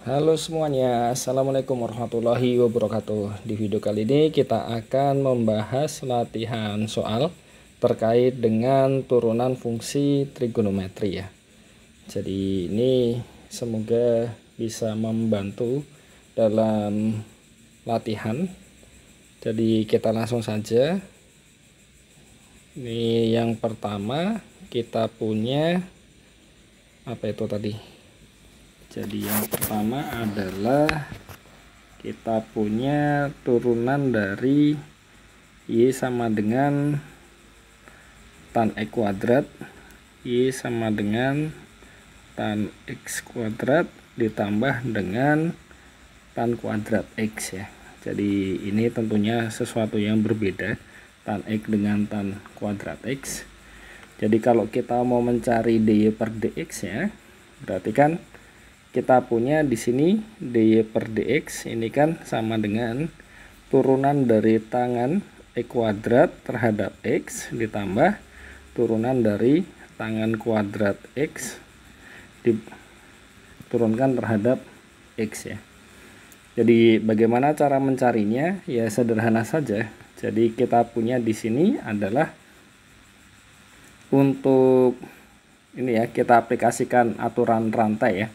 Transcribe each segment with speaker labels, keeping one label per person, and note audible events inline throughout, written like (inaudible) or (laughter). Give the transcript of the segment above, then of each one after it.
Speaker 1: Halo semuanya, Assalamualaikum warahmatullahi wabarakatuh Di video kali ini kita akan membahas latihan soal terkait dengan turunan fungsi trigonometri ya Jadi ini semoga bisa membantu dalam latihan Jadi kita langsung saja Ini yang pertama kita punya apa itu tadi jadi yang pertama adalah kita punya turunan dari Y sama dengan tan x kuadrat Y sama dengan tan X kuadrat ditambah dengan tan kuadrat X ya jadi ini tentunya sesuatu yang berbeda tan X dengan tan kuadrat X jadi kalau kita mau mencari dy per dx ya berarti kan kita punya di sini dy per dx ini kan sama dengan turunan dari tangan e kuadrat terhadap x ditambah turunan dari tangan kuadrat x diturunkan terhadap x ya. Jadi bagaimana cara mencarinya? Ya sederhana saja. Jadi kita punya di sini adalah untuk ini ya kita aplikasikan aturan rantai ya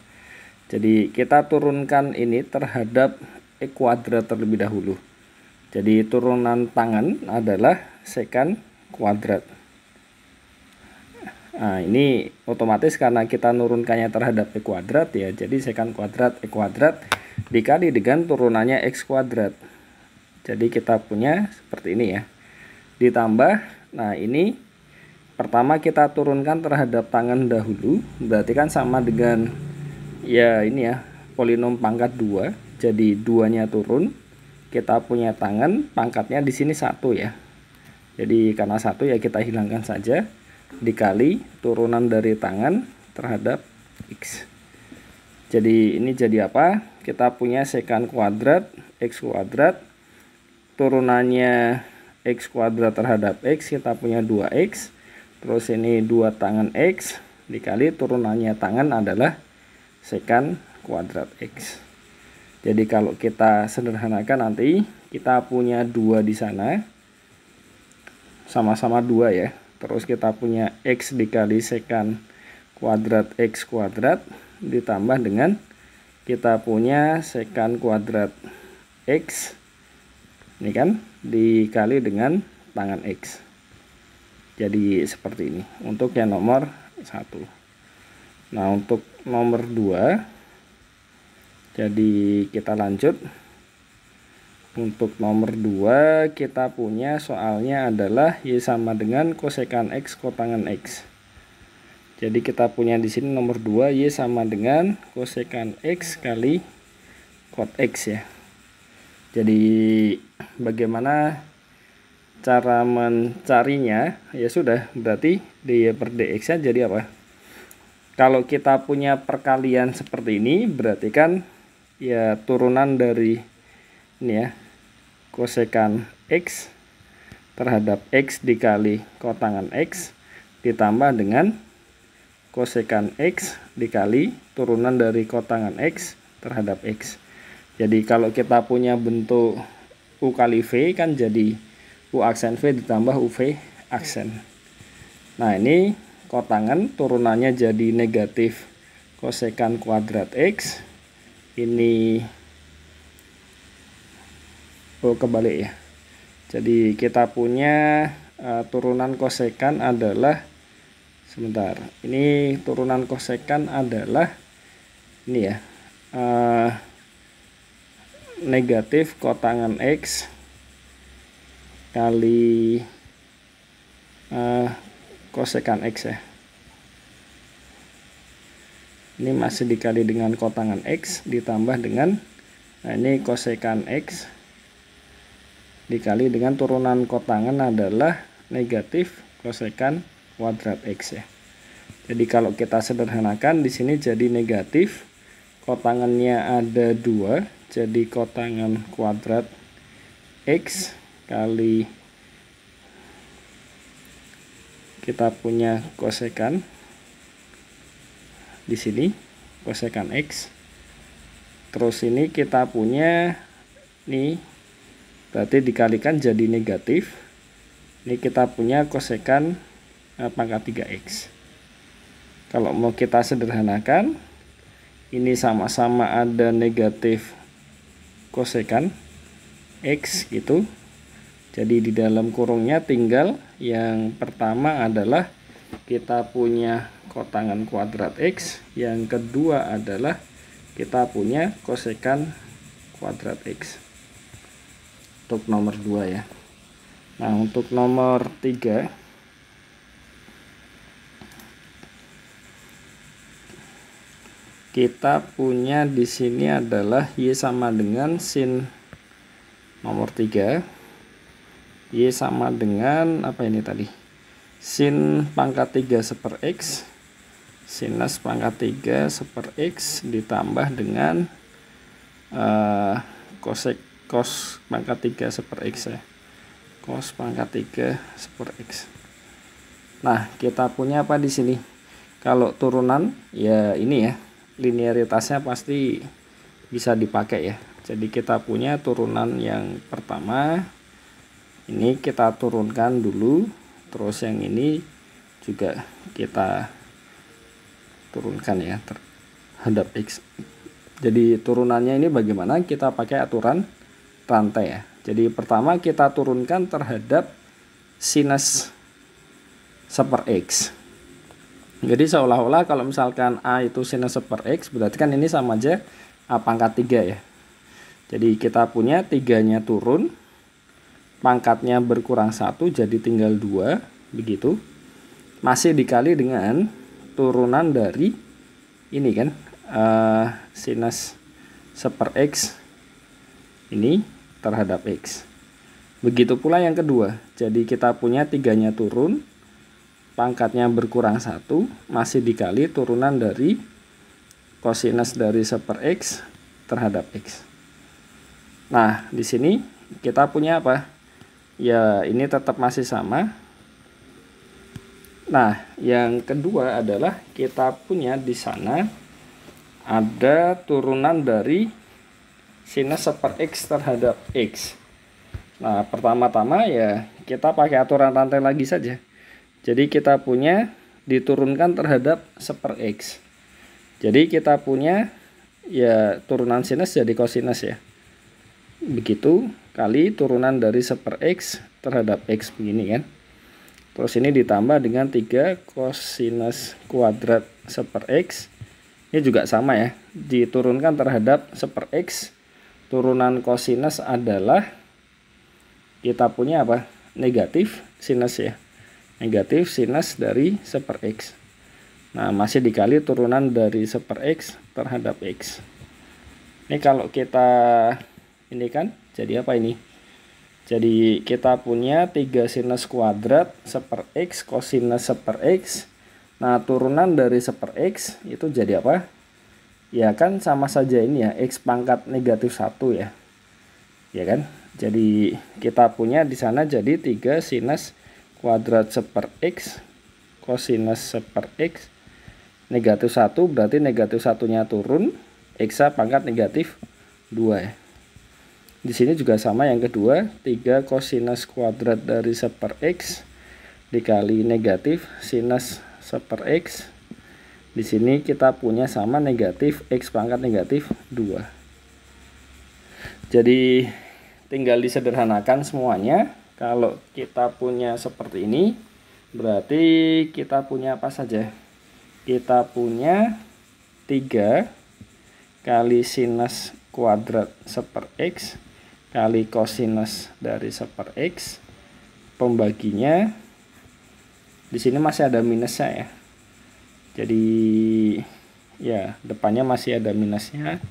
Speaker 1: jadi kita turunkan ini terhadap E kuadrat terlebih dahulu. Jadi turunan tangan adalah sekan kuadrat. Nah, ini otomatis karena kita nurunkannya terhadap E kuadrat ya. Jadi sekan kuadrat E kuadrat dikali dengan turunannya X kuadrat. Jadi kita punya seperti ini ya. Ditambah, nah ini pertama kita turunkan terhadap tangan dahulu. Berarti kan sama dengan ya ini ya polinom pangkat 2 jadi duanya turun kita punya tangan pangkatnya di sini satu ya jadi karena satu ya kita hilangkan saja dikali turunan dari tangan terhadap x jadi ini jadi apa kita punya sekan kuadrat x kuadrat turunannya x kuadrat terhadap x kita punya 2x terus ini dua tangan x dikali turunannya tangan adalah sekan kuadrat X. Jadi kalau kita sederhanakan nanti kita punya dua di sana. Sama-sama dua ya. Terus kita punya X dikali sekan kuadrat X kuadrat ditambah dengan kita punya sekan kuadrat X. Ini kan dikali dengan tangan X. Jadi seperti ini untuk yang nomor satu. Nah untuk nomor 2 Jadi kita lanjut Untuk nomor 2 kita punya soalnya adalah Y sama dengan kosekan X kotangan X Jadi kita punya di sini nomor 2 Y sama dengan kosekan X kali kot X ya Jadi bagaimana cara mencarinya ya sudah berarti dy per dx jadi apa kalau kita punya perkalian seperti ini berarti kan ya turunan dari ini ya kosekan x terhadap x dikali kotangan x ditambah dengan kosekan x dikali turunan dari kotangan x terhadap x. Jadi kalau kita punya bentuk U kali V kan jadi U aksen V ditambah UV aksen. Nah ini kotangan turunannya jadi negatif kosekan kuadrat X ini oh kebalik ya jadi kita punya uh, turunan kosekan adalah sebentar ini turunan kosekan adalah ini ya uh, negatif kotangan X kali uh, kosekan X ya ini masih dikali dengan kotangan X ditambah dengan nah ini kosekan X dikali dengan turunan kotangan adalah negatif kosekan kuadrat X ya jadi kalau kita sederhanakan di sini jadi negatif kotangannya ada dua jadi kotangan kuadrat X kali kita punya kosekan di sini kosekan x terus ini kita punya nih berarti dikalikan jadi negatif ini kita punya kosekan eh, pangkat 3x kalau mau kita sederhanakan ini sama-sama ada negatif kosekan x gitu jadi di dalam kurungnya tinggal yang pertama adalah kita punya kotangan kuadrat X yang kedua adalah kita punya kosekan kuadrat X untuk nomor 2 ya Nah untuk nomor 3 kita punya di sini adalah Y sama dengan sin nomor 3 Y sama dengan apa ini tadi sin pangkat 3 seper X sinus pangkat 3 seper X ditambah dengan uh, eh, kosek kos pangkat 3 seper X ya cos pangkat 3 seper X nah kita punya apa di sini kalau turunan ya ini ya linearitasnya pasti bisa dipakai ya jadi kita punya turunan yang pertama ini kita turunkan dulu terus yang ini juga kita turunkan ya terhadap X jadi turunannya ini bagaimana kita pakai aturan rantai ya jadi pertama kita turunkan terhadap sinus seper X jadi seolah-olah kalau misalkan A itu sinus seper X berarti kan ini sama aja A pangkat 3 ya jadi kita punya tiganya turun pangkatnya berkurang satu jadi tinggal dua begitu masih dikali dengan turunan dari ini kan uh, sinus seper x ini terhadap x begitu pula yang kedua jadi kita punya tiganya turun pangkatnya berkurang satu masih dikali turunan dari kosinus dari seper x terhadap x nah di sini kita punya apa ya ini tetap masih sama nah yang kedua adalah kita punya di sana ada turunan dari sinus seper x terhadap x nah pertama-tama ya kita pakai aturan rantai lagi saja jadi kita punya diturunkan terhadap seper x jadi kita punya ya turunan sinus jadi kosinus ya begitu kali turunan dari seper X terhadap X begini kan. Terus ini ditambah dengan 3 kosinus kuadrat seper X. Ini juga sama ya. Diturunkan terhadap seper X. Turunan cosinus adalah kita punya apa? Negatif sinus ya. Negatif sinus dari seper X. Nah, masih dikali turunan dari seper X terhadap X. Ini kalau kita ini kan jadi apa ini jadi kita punya 3 sinus kuadrat seper x kosinus seper x nah turunan dari seper x itu jadi apa ya kan sama saja ini ya x pangkat negatif 1 ya ya kan jadi kita punya di sana jadi 3 sinus kuadrat seper x kosinus seper x negatif 1 berarti negatif satunya turun x pangkat negatif 2 ya di sini juga sama yang kedua, 3 kosinus kuadrat dari 1 per X dikali negatif sinus 1 per X. Di sini kita punya sama negatif X pangkat negatif 2. Jadi tinggal disederhanakan semuanya. Kalau kita punya seperti ini, berarti kita punya apa saja? Kita punya 3 kali sinus kuadrat 1 per X kali kosinus dari seper x pembaginya di sini masih ada minusnya ya jadi ya depannya masih ada minusnya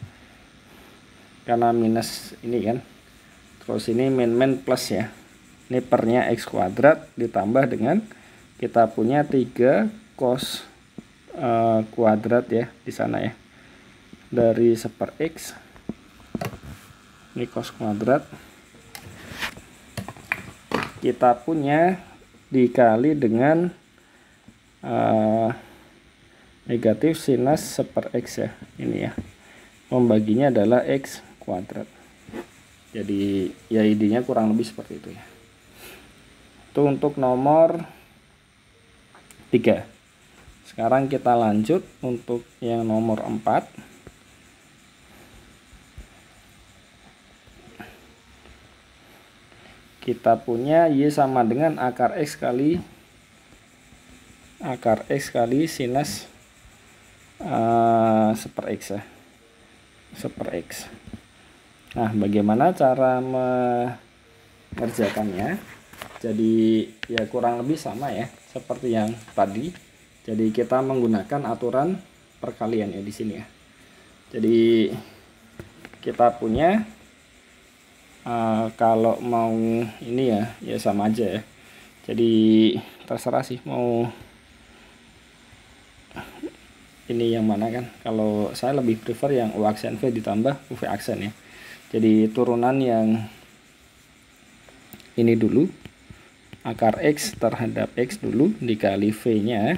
Speaker 1: karena minus ini kan terus ini min min plus ya ini pernya x kuadrat ditambah dengan kita punya 3 cos uh, kuadrat ya di sana ya dari seper x ini cos kuadrat kita punya dikali dengan uh, negatif sinus seper x ya ini ya membaginya adalah x kuadrat jadi ya idenya kurang lebih seperti itu ya itu untuk nomor 3 sekarang kita lanjut untuk yang nomor 4 kita punya Y sama dengan akar X kali akar X kali sinus uh, seper X ya seper X nah bagaimana cara mengerjakannya jadi ya kurang lebih sama ya seperti yang tadi jadi kita menggunakan aturan perkalian ya di sini ya jadi kita punya Eh, kalau mau ini ya ya sama aja ya jadi terserah sih mau ini yang mana kan kalau saya lebih prefer yang U V ditambah UV aksen ya jadi turunan yang ini dulu akar X terhadap X dulu dikali V nya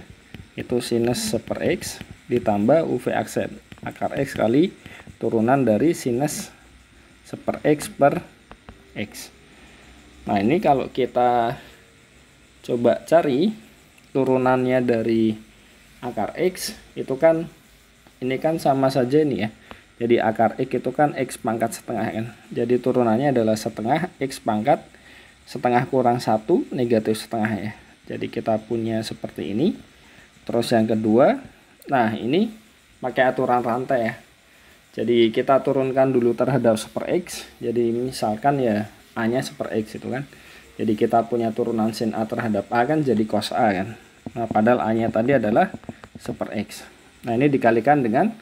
Speaker 1: itu sinus seper X ditambah UV aksen akar X kali turunan dari sinus seper X per X nah ini kalau kita coba cari turunannya dari akar X itu kan ini kan sama saja ini ya jadi akar X itu kan X pangkat setengah kan jadi turunannya adalah setengah X pangkat setengah kurang satu negatif setengah ya jadi kita punya seperti ini terus yang kedua nah ini pakai aturan rantai ya jadi kita turunkan dulu terhadap super X jadi misalkan ya A nya super X itu kan jadi kita punya turunan sin A terhadap A kan jadi cos A kan nah padahal A nya tadi adalah super X nah ini dikalikan dengan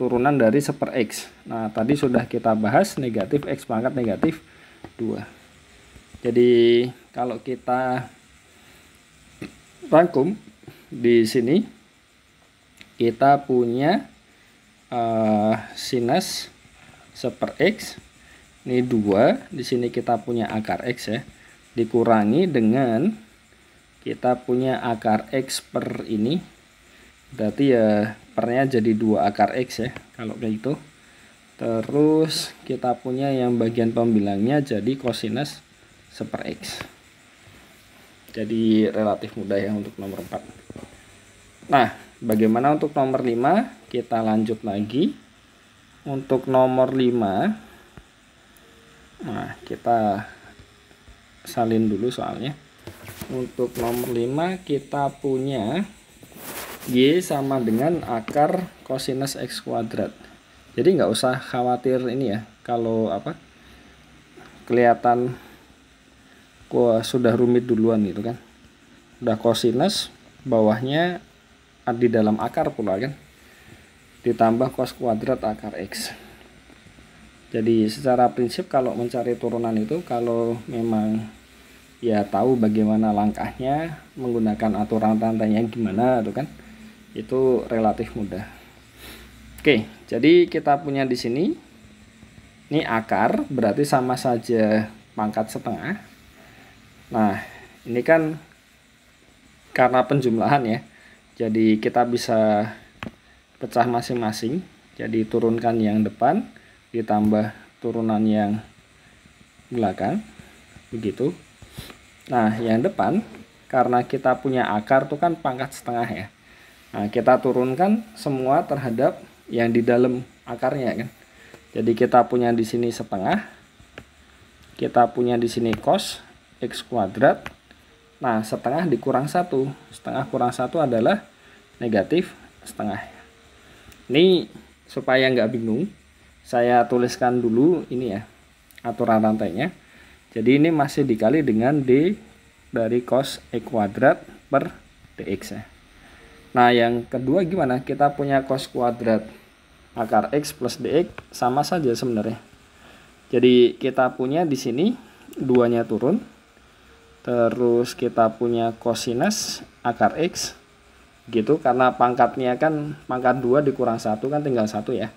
Speaker 1: turunan dari super X nah tadi sudah kita bahas negatif X pangkat negatif 2 jadi kalau kita rangkum di sini kita punya uh, eh, sinus seper x ini dua. di sini kita punya akar x ya dikurangi dengan kita punya akar x per ini berarti ya pernya jadi dua akar x ya kalau kayak gitu terus kita punya yang bagian pembilangnya jadi kosinus seper x jadi relatif mudah ya untuk nomor 4 nah bagaimana untuk nomor 5 kita lanjut lagi untuk nomor 5 nah kita salin dulu soalnya untuk nomor 5 kita punya Y sama dengan akar kosinus X kuadrat jadi nggak usah khawatir ini ya kalau apa kelihatan ku sudah rumit duluan gitu kan udah kosinus bawahnya di dalam akar pula kan ditambah cos kuadrat akar X jadi secara prinsip kalau mencari turunan itu kalau memang ya tahu bagaimana langkahnya menggunakan aturan rantainya gimana itu kan itu relatif mudah oke jadi kita punya di sini ini akar berarti sama saja pangkat setengah nah ini kan karena penjumlahan ya jadi kita bisa pecah masing-masing jadi turunkan yang depan ditambah turunan yang belakang begitu nah yang depan karena kita punya akar tuh kan pangkat setengah ya nah kita turunkan semua terhadap yang di dalam akarnya kan jadi kita punya di sini setengah kita punya di sini cos x kuadrat nah setengah dikurang satu setengah kurang satu adalah negatif setengah ini supaya nggak bingung saya tuliskan dulu ini ya aturan rantainya jadi ini masih dikali dengan D dari cos E kuadrat per DX ya nah yang kedua gimana kita punya cos kuadrat akar X plus DX sama saja sebenarnya jadi kita punya di sini duanya turun terus kita punya cosinus akar X gitu karena pangkatnya kan pangkat 2 dikurang satu kan tinggal satu ya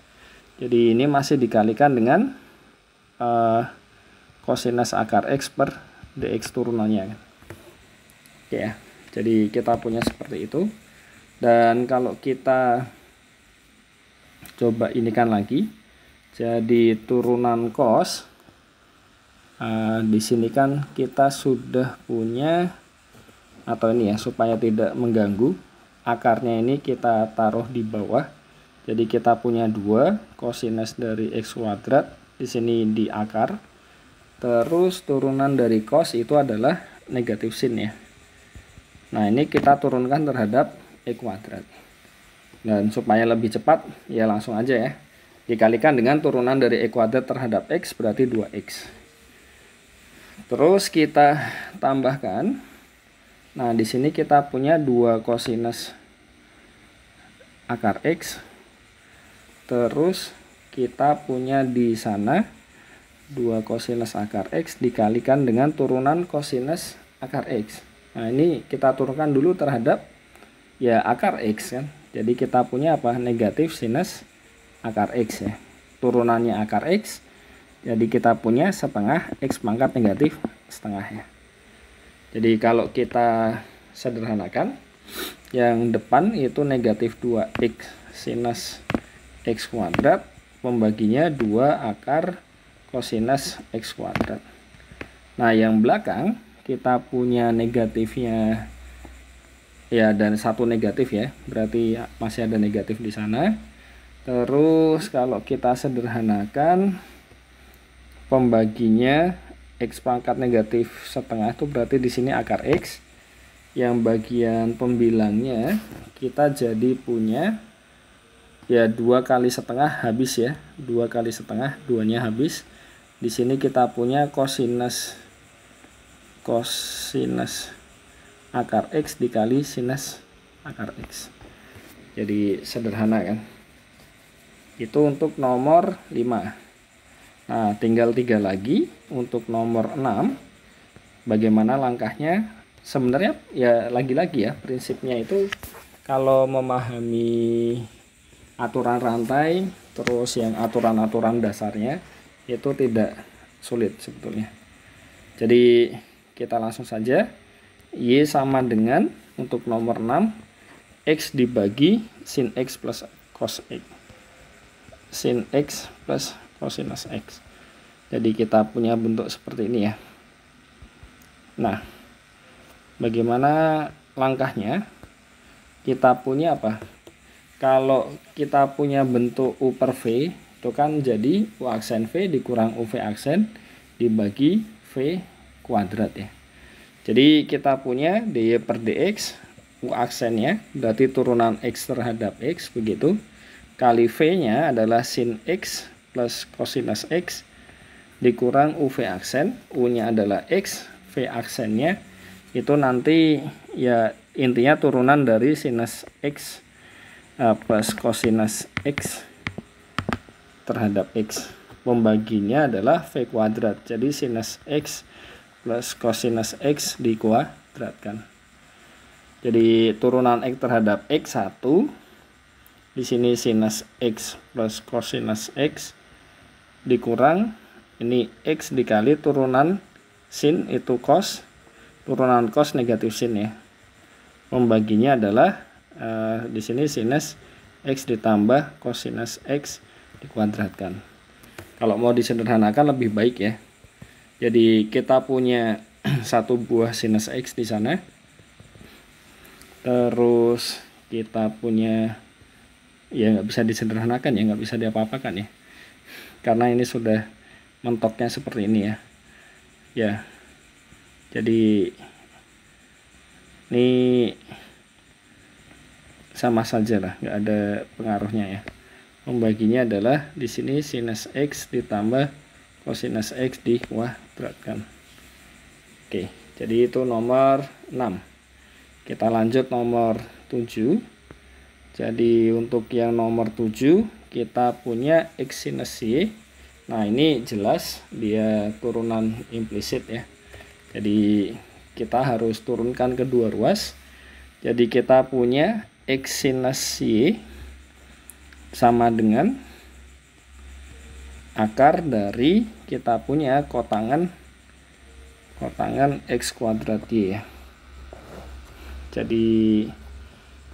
Speaker 1: jadi ini masih dikalikan dengan uh, eh, kosinus akar x per dx turunannya oke ya jadi kita punya seperti itu dan kalau kita coba ini kan lagi jadi turunan cos uh, di sini kan kita sudah punya atau ini ya supaya tidak mengganggu akarnya ini kita taruh di bawah. Jadi kita punya dua kosinus dari x kuadrat di sini di akar. Terus turunan dari cos itu adalah negatif sin ya. Nah ini kita turunkan terhadap x kuadrat. Dan supaya lebih cepat ya langsung aja ya. Dikalikan dengan turunan dari x kuadrat terhadap x berarti 2x. Terus kita tambahkan Nah, di sini kita punya dua kosinus akar X. Terus kita punya di sana dua kosinus akar X dikalikan dengan turunan kosinus akar X. Nah, ini kita turunkan dulu terhadap ya akar X kan. Jadi kita punya apa? Negatif sinus akar X ya. Turunannya akar X. Jadi kita punya setengah X pangkat negatif setengah ya. Jadi kalau kita sederhanakan, yang depan itu negatif 2x sinus x kuadrat pembaginya 2 akar kosinus x kuadrat. Nah yang belakang kita punya negatifnya ya dan satu negatif ya berarti masih ada negatif di sana terus kalau kita sederhanakan pembaginya X pangkat negatif setengah itu berarti di sini akar X yang bagian pembilangnya kita jadi punya ya dua kali setengah habis ya dua kali setengah duanya habis di sini kita punya kosinus kosinus akar x dikali sinus akar x jadi sederhana kan itu untuk nomor 5 Nah, tinggal tiga lagi untuk nomor 6. Bagaimana langkahnya? Sebenarnya ya lagi-lagi ya prinsipnya itu kalau memahami aturan rantai terus yang aturan-aturan dasarnya itu tidak sulit sebetulnya. Jadi kita langsung saja Y sama dengan untuk nomor 6 X dibagi sin X plus cos X sin X plus cosinus X jadi kita punya bentuk seperti ini ya nah bagaimana langkahnya kita punya apa kalau kita punya bentuk U per V itu kan jadi U aksen V dikurang UV aksen dibagi V kuadrat ya jadi kita punya dy per dx U aksennya berarti turunan x terhadap x begitu kali V nya adalah sin x plus kosinus X dikurang UV aksen U-nya adalah X V aksennya itu nanti ya intinya turunan dari sinus X uh, plus kosinus X terhadap X pembaginya adalah V kuadrat jadi sinus X plus kosinus X dikuadratkan jadi turunan X terhadap X 1 di sini sinus X plus kosinus X dikurang ini X dikali turunan sin itu cos turunan cos negatif sin ya membaginya adalah uh, di sini sinus X ditambah cosinus X dikuadratkan kalau mau disederhanakan lebih baik ya jadi kita punya (clears throat) satu buah sinus X di sana terus kita punya ya nggak bisa disederhanakan ya nggak bisa diapa-apakan ya karena ini sudah mentoknya seperti ini ya ya jadi ini sama saja lah nggak ada pengaruhnya ya membaginya adalah di sini sinus x ditambah kosinus x di wah beratkan oke jadi itu nomor 6 kita lanjut nomor 7 jadi untuk yang nomor 7 kita punya X sinesi nah ini jelas dia turunan implisit ya jadi kita harus turunkan kedua ruas jadi kita punya X sinus Y sama dengan akar dari kita punya kotangan kotangan X kuadrat Y ya. jadi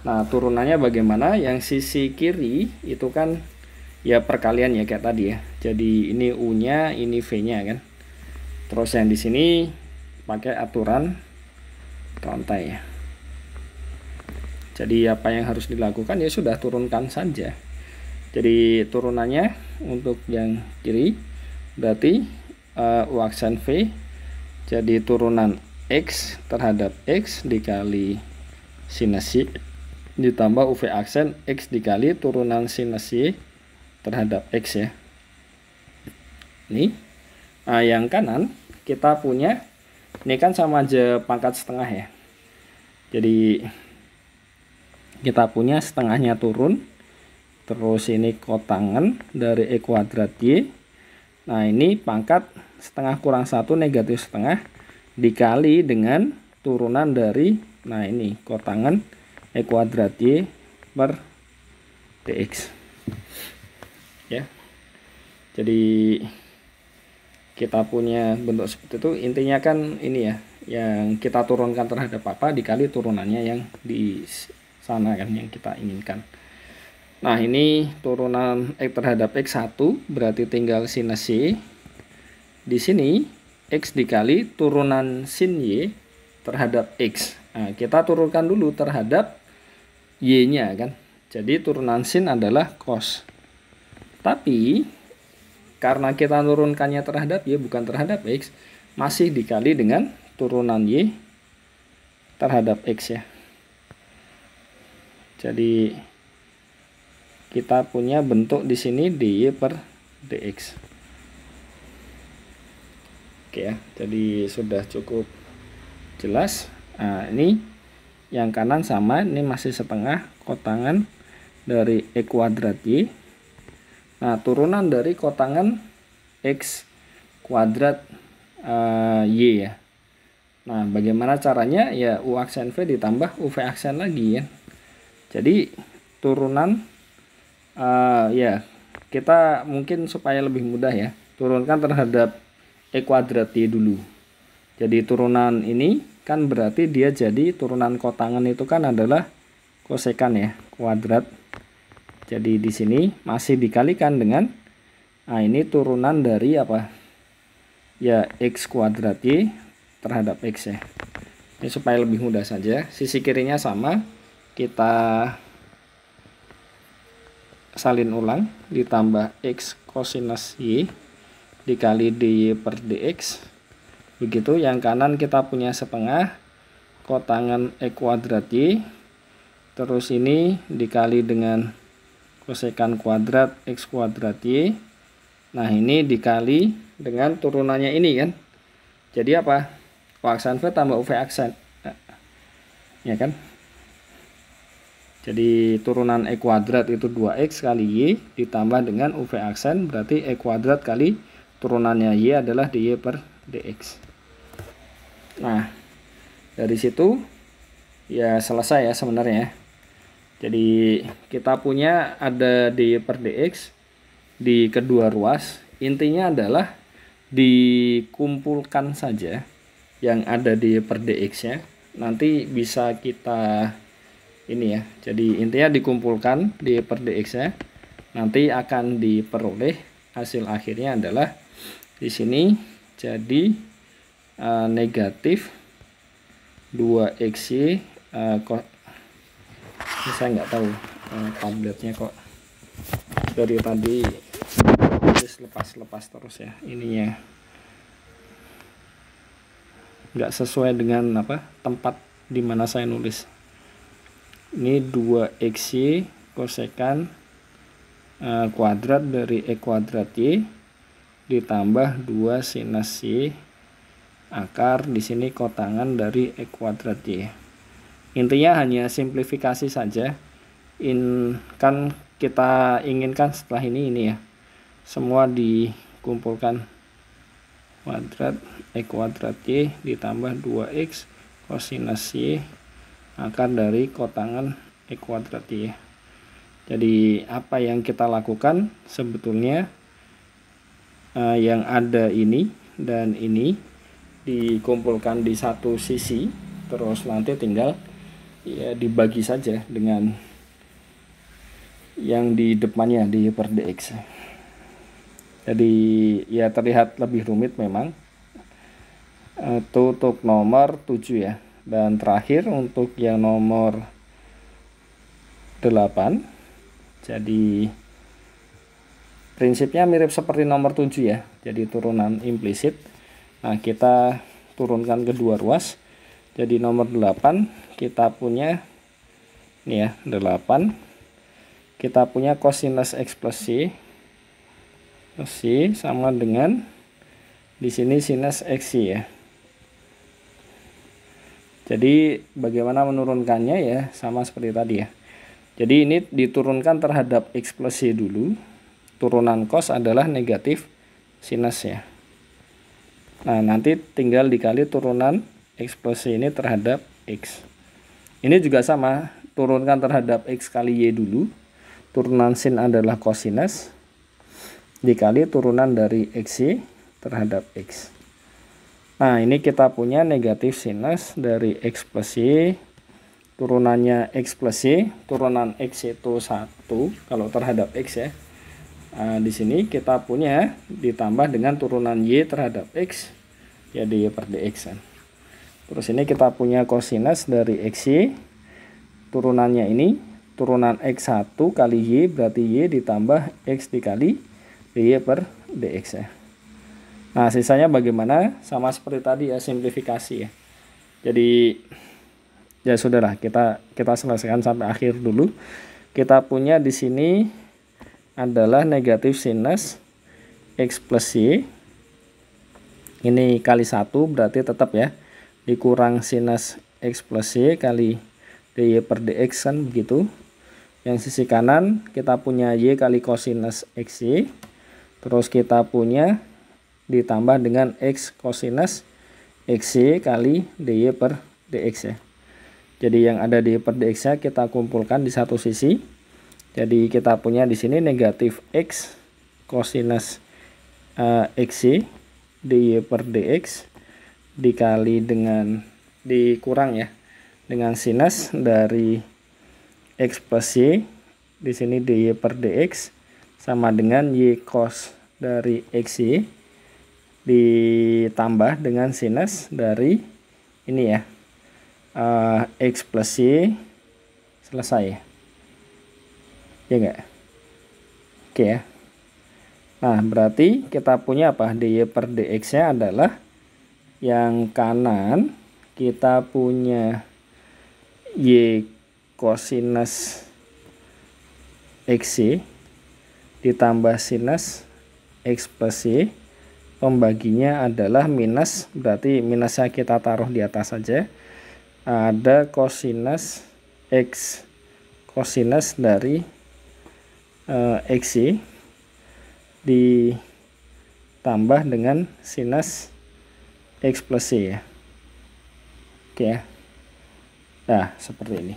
Speaker 1: Nah, turunannya bagaimana? Yang sisi kiri itu kan ya perkalian ya kayak tadi ya. Jadi ini U-nya, ini V-nya kan. Terus yang di sini pakai aturan rantai ya. Jadi apa yang harus dilakukan ya sudah turunkan saja. Jadi turunannya untuk yang kiri berarti uh, eh, U aksen V jadi turunan X terhadap X dikali sinus ditambah UV aksen X dikali turunan sinus terhadap X ya. Ini. Nah, yang kanan kita punya ini kan sama aja pangkat setengah ya. Jadi kita punya setengahnya turun terus ini kotangan dari E kuadrat Y nah ini pangkat setengah kurang satu negatif setengah dikali dengan turunan dari nah ini kotangan e kuadrat y per dx ya jadi kita punya bentuk seperti itu intinya kan ini ya yang kita turunkan terhadap apa dikali turunannya yang di sana kan yang kita inginkan nah ini turunan x terhadap x1 berarti tinggal sin c di sini x dikali turunan sin y terhadap x nah, kita turunkan dulu terhadap y-nya kan. Jadi turunan sin adalah cos. Tapi karena kita turunkannya terhadap y bukan terhadap x, masih dikali dengan turunan y terhadap x ya. Jadi kita punya bentuk di sini dy per dx. Oke ya, jadi sudah cukup jelas. Nah, ini yang kanan sama ini masih setengah kotangan dari E kuadrat Y nah turunan dari kotangan X kuadrat uh, Y ya nah bagaimana caranya ya U aksen V ditambah UV aksen lagi ya jadi turunan uh, ya kita mungkin supaya lebih mudah ya turunkan terhadap E kuadrat Y dulu jadi turunan ini kan berarti dia jadi turunan kotangan itu kan adalah kosekan ya kuadrat jadi di sini masih dikalikan dengan nah ini turunan dari apa ya x kuadrat y terhadap x ya ini supaya lebih mudah saja sisi kirinya sama kita salin ulang ditambah x kosinus y dikali dy per dx begitu yang kanan kita punya setengah kotangan e kuadrat y terus ini dikali dengan kosekan kuadrat x kuadrat y nah ini dikali dengan turunannya ini kan jadi apa o v tambah uv aksen nah, ya kan jadi turunan e kuadrat itu 2x kali y ditambah dengan uv aksen berarti e kuadrat kali turunannya y adalah dy per dx Nah, dari situ ya selesai ya sebenarnya. Jadi kita punya ada di per dx di kedua ruas. Intinya adalah dikumpulkan saja yang ada di per dx-nya. Nanti bisa kita ini ya. Jadi intinya dikumpulkan di per dx-nya. Nanti akan diperoleh hasil akhirnya adalah di sini jadi Eh, negatif 2xy uh, eh, kok ini saya nggak tahu uh, eh, tabletnya kok dari tadi terus lepas-lepas terus ya ininya nggak sesuai dengan apa tempat dimana saya nulis ini 2xy kosekan uh, kuadrat dari e kuadrat y ditambah 2 sinus y akar di sini kotangan dari e kuadrat y intinya hanya simplifikasi saja in kan kita inginkan setelah ini ini ya semua dikumpulkan kuadrat e kuadrat y ditambah 2x kosinus y akar dari kotangan e kuadrat y jadi apa yang kita lakukan sebetulnya eh, yang ada ini dan ini dikumpulkan di satu sisi terus nanti tinggal ya dibagi saja dengan yang di depannya di per dx jadi ya terlihat lebih rumit memang itu untuk nomor 7 ya dan terakhir untuk yang nomor 8 jadi prinsipnya mirip seperti nomor 7 ya jadi turunan implisit Nah, kita turunkan kedua ruas. Jadi nomor 8 kita punya ini ya, 8. Kita punya cosinus x plus c. c sama dengan di sini sinus x ya. Jadi bagaimana menurunkannya ya sama seperti tadi ya. Jadi ini diturunkan terhadap x plus c dulu. Turunan cos adalah negatif sinus ya. Nah, nanti tinggal dikali turunan X ini terhadap X. Ini juga sama, turunkan terhadap X kali Y dulu. Turunan sin adalah kosinus. Dikali turunan dari X Y terhadap X. Nah, ini kita punya negatif sinus dari X plus Y. Turunannya X plus Y. Turunan X itu 1 kalau terhadap X ya. Nah, di sini kita punya ditambah dengan turunan y terhadap x y y per dx kan. Terus ini kita punya kosinus dari x y turunannya ini turunan x1 kali y berarti y ditambah x dikali y per dx ya. Nah, sisanya bagaimana? Sama seperti tadi ya simplifikasi ya. Jadi ya sudahlah kita kita selesaikan sampai akhir dulu. Kita punya di sini adalah negatif sinus X plus Y. Ini kali satu berarti tetap ya. Dikurang sinus X plus Y kali dy per dx kan begitu. Yang sisi kanan kita punya Y kali cosinus X Y Terus kita punya ditambah dengan X cosinus X Y kali dy per dx ya. Jadi yang ada di per dx-nya kita kumpulkan di satu sisi jadi kita punya di sini negatif x kosinus uh, eh, xc dy per dx dikali dengan dikurang ya dengan sinus dari x plus y di sini dy per dx sama dengan y cos dari x xy ditambah dengan sinus dari ini ya uh, x plus y selesai ya ya enggak oke ya nah berarti kita punya apa dy per dx nya adalah yang kanan kita punya y cosinus xc ditambah sinus x plus y pembaginya adalah minus berarti minusnya kita taruh di atas saja ada kosinus x kosinus dari uh, eh, XC ditambah dengan sinus X plus C ya. Oke ya. Nah, seperti ini.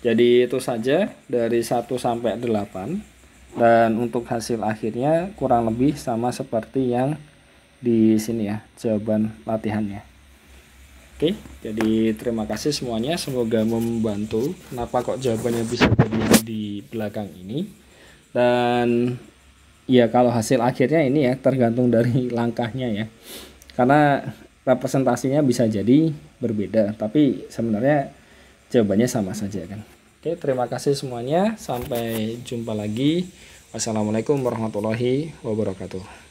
Speaker 1: Jadi itu saja dari 1 sampai 8 dan untuk hasil akhirnya kurang lebih sama seperti yang di sini ya, jawaban latihannya. Oke, jadi terima kasih semuanya. Semoga membantu. Kenapa kok jawabannya bisa jadi di belakang ini? dan ya kalau hasil akhirnya ini ya tergantung dari (laughs) langkahnya ya karena representasinya bisa jadi berbeda tapi sebenarnya jawabannya sama saja kan oke terima kasih semuanya sampai jumpa lagi wassalamualaikum warahmatullahi wabarakatuh